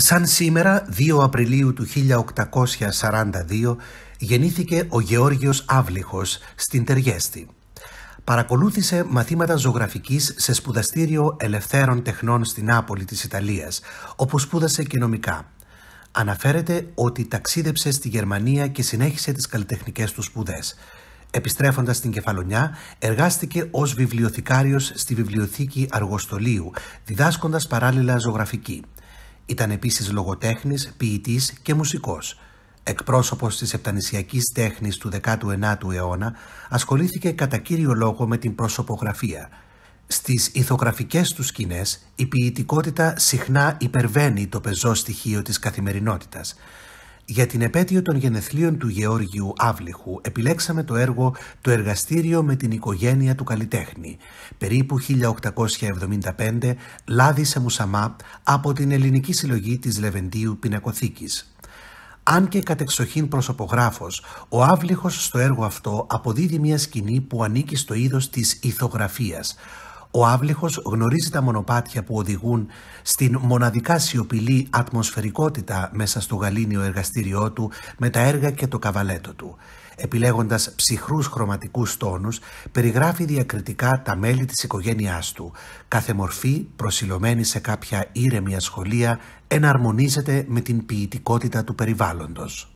Σαν σήμερα, 2 Απριλίου του 1842, γεννήθηκε ο Γεώργιος Άβληχος στην Τεργέστη. Παρακολούθησε μαθήματα ζωγραφικής σε σπουδαστήριο ελευθέρων τεχνών στην Νάπολη της Ιταλίας, όπου σπούδασε και νομικά. Αναφέρεται ότι ταξίδεψε στη Γερμανία και συνέχισε τις καλλιτεχνικές του σπουδές. Επιστρέφοντας στην Κεφαλονιά, εργάστηκε ως βιβλιοθηκάριος στη Βιβλιοθήκη Αργοστολίου, διδάσκοντας παράλληλα ζωγραφική. Ήταν επίσης λογοτέχνης, ποιητής και μουσικός. Εκπρόσωπος της επτανησιακής τέχνης του 19ου αιώνα, ασχολήθηκε κατά κύριο λόγο με την προσωπογραφία. Στις ηθογραφικές του σκηνές, η ποιητικότητα συχνά υπερβαίνει το πεζό στοιχείο της καθημερινότητας. Για την επέτειο των γενεθλίων του Γεώργιου Άβληχου επιλέξαμε το έργο «Το εργαστήριο με την οικογένεια του καλλιτέχνη» περίπου 1875 Λάδι σε Μουσαμά από την ελληνική συλλογή της Λεβεντίου Πινακοθήκης. Αν και κατεξοχήν προσωπογράφος, ο Αύλιχος στο έργο αυτό αποδίδει μια σκηνή που ανήκει στο είδος της ηθογραφίας, ο άβλεχος γνωρίζει τα μονοπάτια που οδηγούν στην μοναδικά σιωπηλή ατμοσφαιρικότητα μέσα στο γαλήνιο εργαστήριό του με τα έργα και το καβαλέτο του. Επιλέγοντας ψυχρούς χρωματικούς τόνους, περιγράφει διακριτικά τα μέλη της οικογένειάς του. Κάθε μορφή, προσιλωμένη σε κάποια ήρεμη ασχολία, εναρμονίζεται με την ποιητικότητα του περιβάλλοντος.